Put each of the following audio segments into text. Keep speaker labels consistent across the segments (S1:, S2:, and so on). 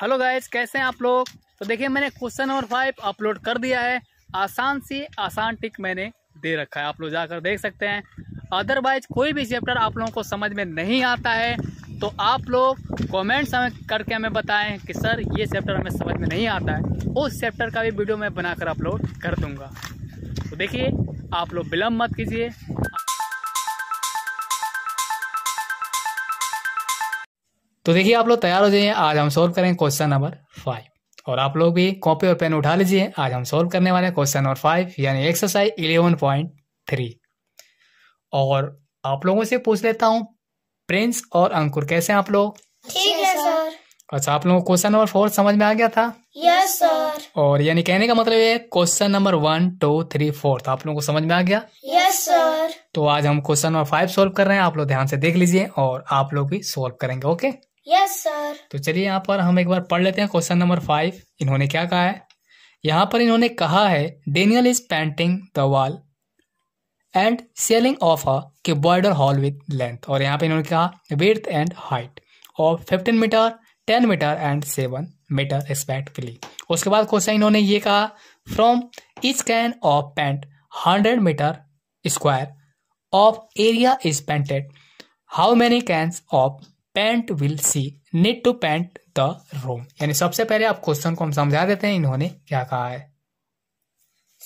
S1: hello guys कैसे हैं आप लोग तो देखिए मैंने क्वेश्चन नंबर फाइव अपलोड कर दिया है आसान सी आसान टिक मैंने दे रखा है आप लोग जाकर देख सकते हैं अदरवाइज कोई भी चैप्टर आप लोगों को समझ में नहीं आता है तो आप लोग कॉमेंट्स हमें करके हमें बताएं कि सर ये चैप्टर हमें समझ में नहीं आता है उस चैप्टर का भी वीडियो मैं बनाकर अपलोड कर दूंगा तो देखिए आप लोग विलम्ब मत कीजिए तो देखिए आप लोग तैयार हो जाइए आज हम सोल्व करेंगे क्वेश्चन नंबर फाइव और आप लोग भी कॉपी और पेन उठा लीजिए आज हम सोल्व करने वाले क्वेश्चन नंबर फाइव यानी एक्सरसाइज इलेवन पॉइंट थ्री और आप लोगों से पूछ लेता हूँ प्रिंस और अंकुर कैसे हैं आप लोग ठीक है सर अच्छा आप लोगों को क्वेश्चन नंबर फोर समझ में आ गया था यस सर और यानी कहने का मतलब ये question number one two three fourth आप लोगों को समझ में आ गया यस सर तो आज हम क्वेश्चन नंबर फाइव सोल्व कर रहे हैं आप लोग ध्यान से देख लीजिए और आप लोग भी सोल्व करेंगे ओके यस सर तो चलिए यहाँ पर हम एक बार पढ़ लेते हैं क्वेश्चन नंबर फाइव इन्होंने क्या कहा है यहाँ पर इन्होंने कहा है Daniel is painting the wall and ceiling of a cuboidal hall with length और यहाँ पे इन्होंने कहा विथ एंड हाइट और fifteen metre ten metre and seven metre respectively उसके बाद क्वेश्चन इन्होंने ये कहा from each can of paint hundred metre square of area is painted how many cans of paint will she need to paint the room यानी सबसे पहले आप question को हम समझा देते हैं इन्होंने क्या कहा है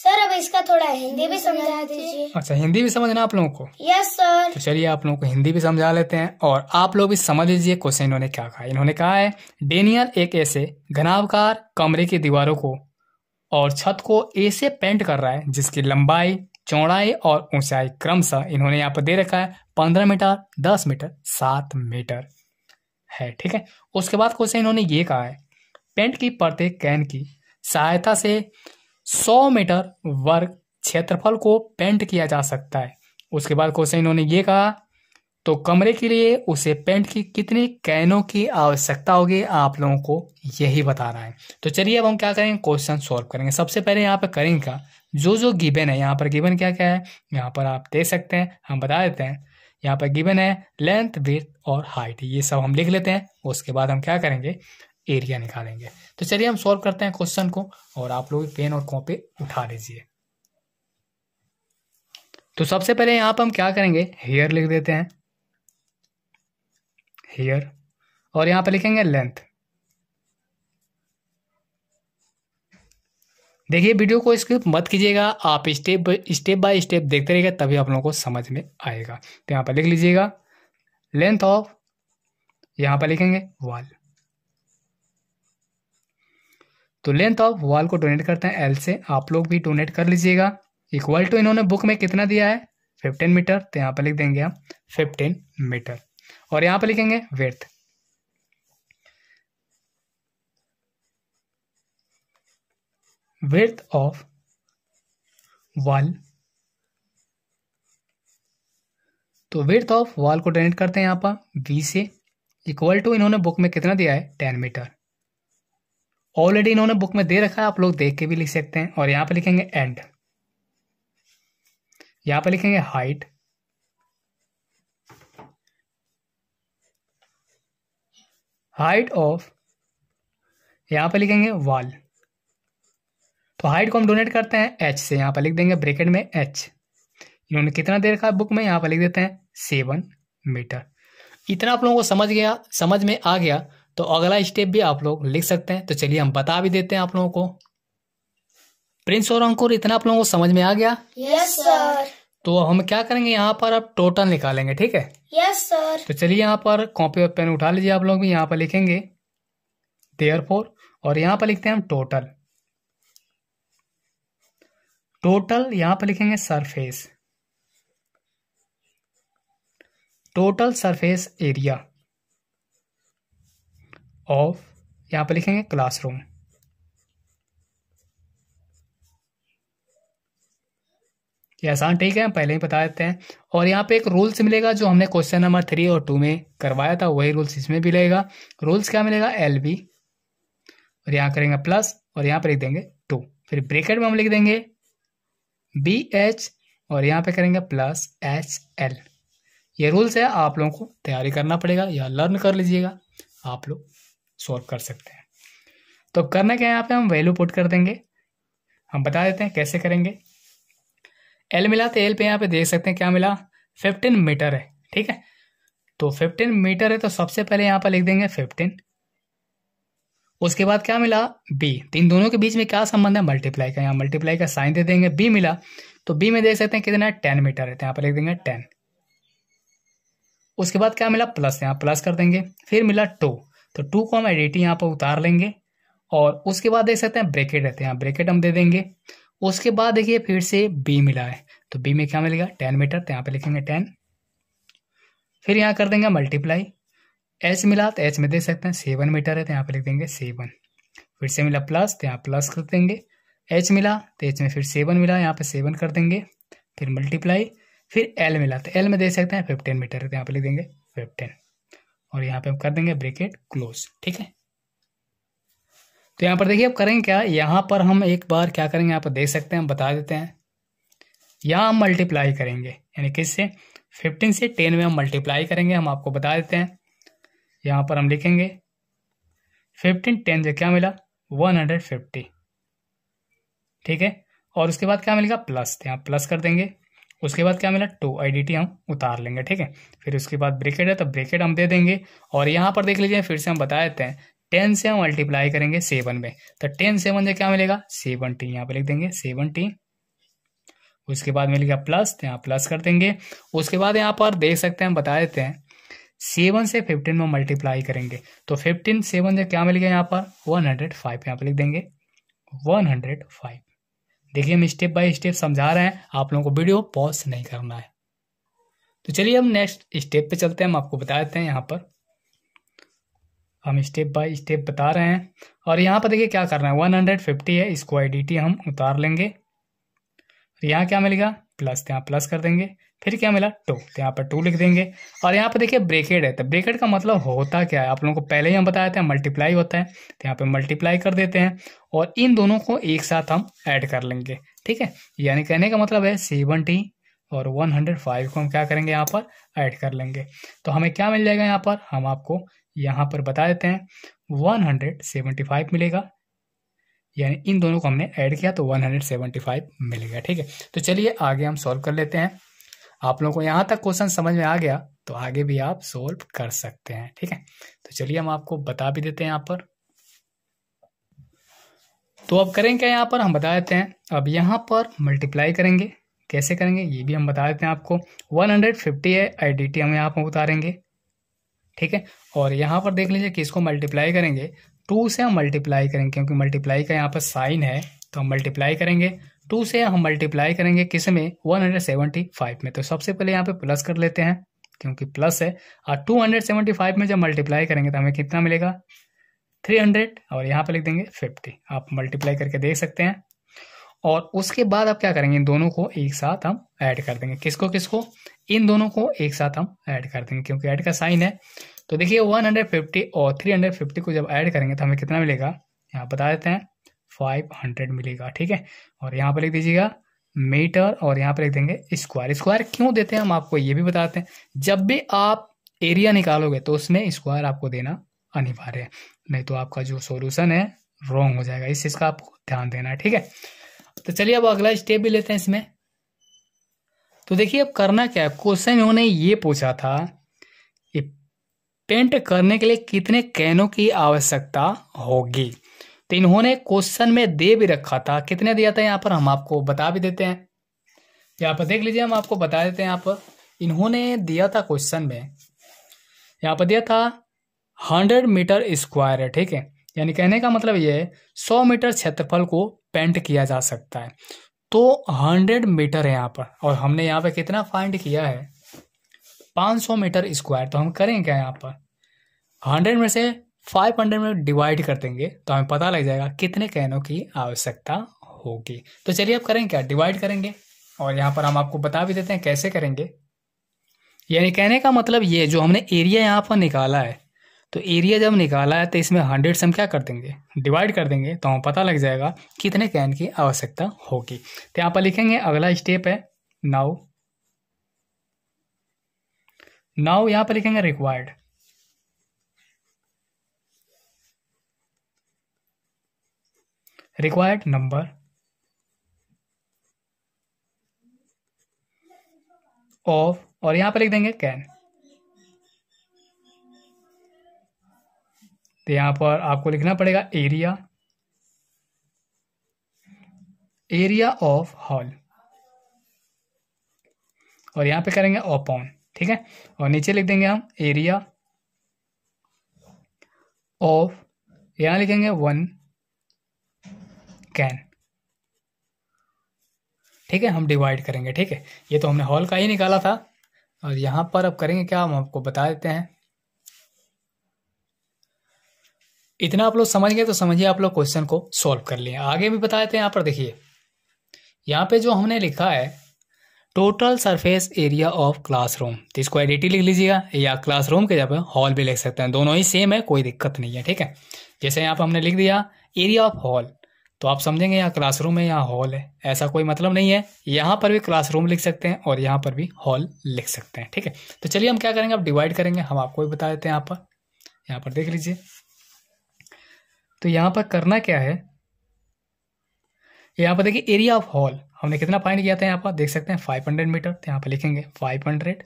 S1: सर अब इसका थोड़ा हिंदी भी समझा दीजिए अच्छा हिंदी भी समझना आप लोगों को यस सर तो चलिए आप लोगों को हिंदी भी समझा लेते हैं और आप लोग भी समझ लीजिए क्वेश्चन इन्होंने क्या कहा इन्होंने कहा है डेनियल एक ऐसे घनावकार कमरे की दीवारों को और छत को ऐसे पेंट कर रहा है जिसकी लंबाई चौड़ाई और ऊंचाई क्रमशः इन्होंने यहाँ पर दे रखा है पंद्रह मीटर दस मीटर सात मीटर है ठीक है उसके बाद क्वेश्चन इन्होंने ये कहा है पेंट की प्रत्येक कैन की सहायता से 100 मीटर वर्ग क्षेत्रफल को पेंट किया जा सकता है उसके बाद क्वेश्चन इन्होंने ये कहा तो कमरे के लिए उसे पेंट की कितनी कैनों की आवश्यकता होगी आप लोगों को यही बता रहा है तो चलिए अब हम क्या करेंगे क्वेश्चन सॉल्व करेंगे सबसे पहले यहाँ पर करेंगे जो जो गिबेन है यहाँ पर गिबेन क्या क्या है यहाँ पर आप देख सकते हैं हम बता देते हैं यहाँ पर गिवन है लेंथ विथ और हाइट ये सब हम लिख लेते हैं उसके बाद हम क्या करेंगे एरिया निकालेंगे तो चलिए हम सॉल्व करते हैं क्वेश्चन को और आप लोग पेन और कॉपी उठा लीजिए तो सबसे पहले यहां पर हम क्या करेंगे हेयर लिख देते हैं हेयर और यहाँ पर लिखेंगे लेंथ देखिए वीडियो को स्किप मत कीजिएगा आप स्टेप स्टेप बाय स्टेप देखते रहिएगा तभी आप लोगों को समझ में आएगा तो यहाँ पर लिख लीजिएगा लेंथ ऑफ यहाँ पर लिखेंगे वॉल तो लेंथ ऑफ वॉल को डोनेट करते हैं एल से आप लोग भी डोनेट कर लीजिएगा इक्वल टू इन्होंने बुक में कितना दिया है फिफ्टीन मीटर तो यहाँ पर लिख देंगे हम फिफ्टीन मीटर और यहाँ पर लिखेंगे वेथ width of wall तो width of wall को डेनेट करते हैं यहां पर v से इक्वल टू इन्होंने बुक में कितना दिया है टेन मीटर ऑलरेडी इन्होंने बुक में दे रखा है आप लोग देख के भी लिख सकते हैं और यहां पर लिखेंगे एंड यहां पर लिखेंगे हाइट हाइट ऑफ यहां पर लिखेंगे वॉल तो हाइट को हम डोनेट करते हैं एच से यहाँ पर लिख देंगे ब्रेकेट में एच इन्होंने कितना दे रखा है बुक में यहाँ पर लिख देते हैं सेवन मीटर इतना आप लोगों को समझ गया समझ में आ गया तो अगला स्टेप भी आप लोग लिख सकते हैं तो चलिए हम बता भी देते हैं आप लोगों को प्रिंस और अंकुर इतना आप लोगों को समझ में आ गया यस सर तो हम क्या करेंगे यहाँ पर अब टोटल निकालेंगे ठीक है यस सर तो चलिए यहाँ पर कॉपी और पेन उठा लीजिए आप लोग भी यहाँ पर लिखेंगे देयर और यहाँ पर लिखते हैं हम टोटल टोटल यहां पर लिखेंगे surface total surface area of यहां पर लिखेंगे क्लासरूम ये आसान ठीक है पहले ही बता देते हैं और यहाँ पे एक रूल्स मिलेगा जो हमने क्वेश्चन नंबर थ्री और टू में करवाया था वही रूल्स इसमें भी लगेगा रूल्स क्या मिलेगा एल बी और यहाँ करेंगे प्लस और यहाँ पर लिख देंगे टू फिर ब्रेकेट में हम लिख देंगे बी एच और यहाँ पे करेंगे प्लस एच एल ये रूल्स है आप लोगों को तैयारी करना पड़ेगा या लर्न कर लीजिएगा आप लोग सॉल्व कर सकते हैं तो करने के यहाँ पे हम वैल्यू पुट कर देंगे हम बता देते हैं कैसे करेंगे एल मिला तो एल पे यहाँ पे देख सकते हैं क्या मिला फिफ्टीन मीटर है ठीक है तो फिफ्टीन मीटर है तो सबसे पहले यहाँ पर लिख देंगे फिफ्टीन उसके बाद क्या मिला बी तो इन दोनों के बीच में क्या संबंध है मल्टीप्लाई का यहाँ मल्टीप्लाई का साइन दे देंगे बी मिला तो बी में देख सकते हैं कितना है टेन मीटर है यहाँ पर लिख देंगे टेन उसके बाद क्या मिला प्लस यहाँ प्लस कर देंगे फिर मिला टू तो टू को हम एडिटी यहाँ पर उतार लेंगे और उसके बाद देख सकते हैं ब्रेकेट रहते हैं यहाँ ब्रेकेट हम दे देंगे उसके बाद देखिए फिर से बी मिला है तो बी में क्या मिलेगा टेन मीटर तो यहाँ पर लिखेंगे टेन फिर यहाँ कर देंगे मल्टीप्लाई एच मिला तो एच में दे सकते हैं सेवन मीटर है तो यहाँ पर लिख देंगे सेवन फिर से मिला प्लस तो यहाँ प्लस कर देंगे एच मिला तो एच में फिर सेवन मिला यहाँ पर सेवन कर देंगे फिर मल्टीप्लाई फिर एल मिला तो एल में दे सकते हैं फिफ्टीन मीटर है तो यहाँ पर लिख देंगे फिफ्टीन और यहाँ पे हम कर देंगे ब्रेकेट क्लोज ठीक है तो यहाँ पर देखिए अब करेंगे क्या यहाँ पर हम एक बार क्या करेंगे यहाँ पर देख सकते हैं हम बता देते हैं यहाँ हम मल्टीप्लाई करेंगे यानी किससे फिफ्टीन से टेन में हम मल्टीप्लाई करेंगे हम आपको बता देते हैं यहाँ पर हम लिखेंगे फिफ्टीन टेन से क्या मिला वन हंड्रेड फिफ्टी ठीक है और उसके बाद क्या मिलेगा प्लस यहाँ प्लस कर देंगे उसके बाद क्या मिला टू आईडीटी हम उतार लेंगे ठीक है फिर उसके बाद ब्रेकेट है तो ब्रेकेट हम दे देंगे और यहाँ पर देख लीजिए फिर से हम बता देते हैं टेन से हम मल्टीप्लाई करेंगे सेवन में तो टेन सेवन से क्या मिलेगा सेवनटी यहाँ पर लिख देंगे सेवनटी उसके बाद मिलेगा प्लस यहाँ प्लस कर देंगे उसके बाद यहाँ पर देख सकते हैं बता देते हैं सेवन से फिफ्टीन में मल्टीप्लाई करेंगे तो फिफ्टीन सेवन से क्या मिल गया यहाँ पर वन हंड्रेड फाइव यहाँ पर लिख देंगे वन हंड्रेड फाइव देखिए हम स्टेप बाय स्टेप समझा रहे हैं आप लोगों को वीडियो पॉज नहीं करना है तो चलिए हम नेक्स्ट स्टेप पे चलते हैं हम आपको बता देते हैं यहाँ पर हम स्टेप बाय स्टेप बता रहे हैं और यहाँ पर देखिए क्या करना है वन हंड्रेड फिफ्टी है इसको आई हम उतार लेंगे यहाँ क्या मिलेगा प्लस यहाँ प्लस कर देंगे फिर क्या मिला टू तो यहाँ पर टू लिख देंगे और यहाँ पर देखिए ब्रेकेड है तो ब्रेकेड का मतलब होता क्या है आप लोगों को पहले ही हम बताया था मल्टीप्लाई होता है तो यहाँ पे मल्टीप्लाई कर देते हैं और इन दोनों को एक साथ हम ऐड कर लेंगे ठीक है यानी कहने का मतलब है सेवनटी और 105 को हम क्या करेंगे यहाँ पर ऐड कर लेंगे तो हमें क्या मिल जाएगा यहाँ पर हम आपको यहाँ पर बता देते हैं 175 मिलेगा यानी इन दोनों को हमने ऐड किया तो 175 मिल गया ठीक है तो चलिए आगे हम सॉल्व कर लेते हैं आप लोगों को यहाँ तक क्वेश्चन समझ में आ गया तो आगे भी आप सोल्व कर सकते हैं ठीक है तो चलिए हम आपको बता भी देते हैं यहाँ पर तो अब करेंगे क्या यहाँ पर हम बता देते हैं अब यहाँ पर मल्टीप्लाई करेंगे कैसे करेंगे ये भी हम बता देते हैं आपको 150 है आई डी टी हम यहाँ पर उतारेंगे ठीक है और यहाँ पर देख लीजिए किसको मल्टीप्लाई करेंगे टू से हम मल्टीप्लाई करेंगे क्योंकि मल्टीप्लाई का यहाँ पर साइन है तो हम मल्टीप्लाई करेंगे टू से हम मल्टीप्लाई करेंगे किस में वन हंड्रेड सेवेंटी फाइव में तो सबसे पहले यहाँ पे प्लस कर लेते हैं क्योंकि प्लस है और टू हंड्रेड सेवेंटी फाइव में जब मल्टीप्लाई करेंगे तो हमें कितना मिलेगा थ्री हंड्रेड और यहाँ पे लिख देंगे फिफ्टी आप मल्टीप्लाई करके देख सकते हैं और उसके बाद आप क्या करेंगे इन दोनों को एक साथ हम ऐड कर देंगे किसको किसको इन दोनों को एक साथ हम ऐड कर देंगे क्योंकि ऐड का साइन है तो देखिए 150 और 350 को जब ऐड करेंगे तो हमें कितना मिलेगा यहाँ बता देते हैं 500 मिलेगा ठीक है और यहाँ पर लिख दीजिएगा मीटर और यहाँ पर लिख देंगे स्क्वायर स्क्वायर क्यों देते हैं हम आपको ये भी बताते हैं जब भी आप एरिया निकालोगे तो उसमें स्क्वायर आपको देना अनिवार्य है नहीं तो आपका जो सोल्यूशन है रॉन्ग हो जाएगा इस चीज़ का आपको ध्यान देना है ठीक है तो चलिए अब अगला स्टेप भी लेते हैं इसमें तो देखिए अब करना क्या है क्वेश्चन उन्होंने ये पूछा था पेंट करने के लिए कितने कैनों की आवश्यकता होगी तो इन्होंने क्वेश्चन में दे भी रखा था कितने दिया था यहाँ पर हम आपको बता भी देते हैं यहाँ पर देख लीजिए हम आपको बता देते हैं यहाँ पर इन्होंने दिया था क्वेश्चन में यहाँ पर दिया था हंड्रेड मीटर स्क्वायर है ठीक है यानी कहने का मतलब ये है सौ मीटर क्षेत्रफल को पेंट किया जा सकता है तो हंड्रेड मीटर है यहाँ पर और हमने यहाँ पर कितना फाइंड किया है 500 मीटर स्क्वायर तो हम करें क्या यहाँ पर हंड्रेड में से फाइव हंड्रेड में डिवाइड कर देंगे तो हमें पता लग जाएगा कितने कैनों की आवश्यकता होगी तो चलिए अब करें क्या डिवाइड करेंगे और यहाँ पर हम आपको बता भी देते हैं कैसे करेंगे यानी कहने का मतलब ये जो हमने एरिया यहाँ पर निकाला है तो एरिया जब निकाला है तो इसमें हंड्रेड से हम क्या कर देंगे डिवाइड कर देंगे तो हमें पता लग जाएगा कितने कैन की आवश्यकता होगी तो यहाँ पर लिखेंगे अगला स्टेप है नाउ नाउ यहां पर लिखेंगे रिक्वायर्ड रिक्वायर्ड नंबर ऑफ और यहां पर लिख देंगे कैन तो यहां पर आपको लिखना पड़ेगा एरिया एरिया ऑफ हॉल और यहां पे करेंगे ओपन ठीक है और नीचे लिख देंगे हम एरिया ऑफ यहां लिखेंगे वन कैन ठीक है हम डिवाइड करेंगे ठीक है ये तो हमने हॉल का ही निकाला था और यहां पर अब करेंगे क्या हम आपको बता देते हैं इतना आप लोग समझ गए तो समझिए आप लोग क्वेश्चन को सॉल्व कर लिए आगे भी बता देते हैं यहां पर देखिए यहां पे जो हमने लिखा है total surface area of classroom तो इसको एडिटी लिख लीजिएगा या क्लासरूम के जब हॉल भी लिख सकते हैं दोनों ही सेम है कोई दिक्कत नहीं है ठीक है जैसे यहाँ पर हमने लिख दिया एरिया ऑफ हॉल तो आप समझेंगे यहाँ क्लासरूम है यहाँ हॉल है ऐसा कोई मतलब नहीं है यहाँ पर भी क्लासरूम लिख सकते हैं और यहाँ पर भी हॉल लिख सकते हैं ठीक है तो चलिए हम क्या करेंगे आप डिवाइड करेंगे हम आपको भी बता देते हैं यहाँ पर यहाँ पर देख लीजिए तो यहाँ पर करना क्या है तो यहाँ पर देखिए एरिया ऑफ हॉल हमने कितना फाइंड किया था यहाँ पर देख सकते हैं फाइव हंड्रेड मीटर तो यहाँ पर लिखेंगे फाइव हंड्रेड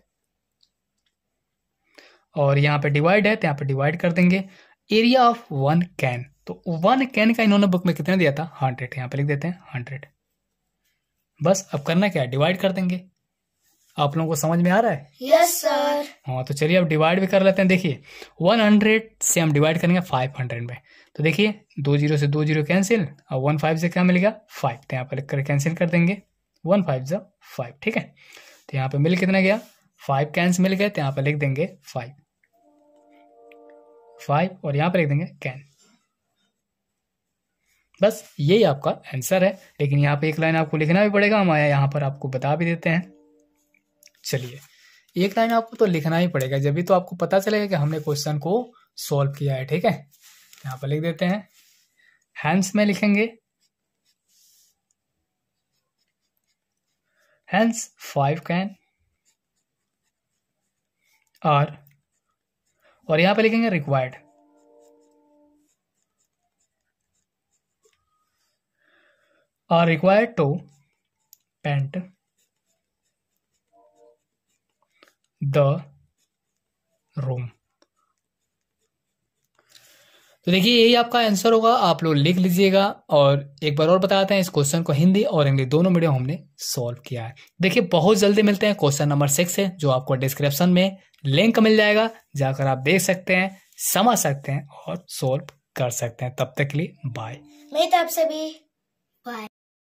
S1: और यहाँ पर डिवाइड है तो यहाँ पर डिवाइड कर देंगे एरिया ऑफ वन कैन तो वन कैन का इन्होंने बुक में कितना दिया था हंड्रेड यहाँ पे लिख देते हैं हंड्रेड बस अब करना क्या है डिवाइड कर देंगे आप लोगों को समझ में आ रहा है यस सर हाँ तो चलिए अब डिवाइड भी कर लेते हैं देखिए वन हंड्रेड से हम डिवाइड करेंगे फाइव हंड्रेड में तो देखिए दो जीरो से दो जीरो कैंसिल और वन फाइव से क्या मिलेगा फाइव तो यहाँ पर लिख कर कैंसिल कर देंगे वन फाइव जो फाइव ठीक है तो यहाँ पे मिल कितना गया फाइव कैंस मिल गए तो यहाँ पर लिख देंगे फाइव फाइव और यहाँ पर लिख देंगे कैन बस यही आपका आंसर है लेकिन यहाँ पे एक लाइन आपको लिखना भी पड़ेगा हम आया यहाँ पर आपको बता भी देते हैं चलिए एक लाइन आपको तो लिखना ही पड़ेगा जब भी तो आपको पता चलेगा कि हमने क्वेश्चन को सॉल्व किया है ठीक है यहां पर लिख देते हैं हैंस में लिखेंगे हैंस फाइव कैन आर और यहां पर लिखेंगे required are required to paint the room तो देखिए यही आपका आंसर होगा आप लोग लिख लीजिएगा और एक बार और बताते हैं इस क्वेश्चन को हिंदी और इंग्लिश दोनों मीडियम हमने सॉल्व किया है देखिए बहुत जल्दी मिलते हैं क्वेश्चन नंबर सिक्स है जो आपको डिस्क्रिप्शन में लिंक मिल जाएगा जाकर आप देख सकते हैं समझ सकते हैं और सॉल्व कर सकते हैं तब तक के लिए बाय मेरी तरफ से भी बाय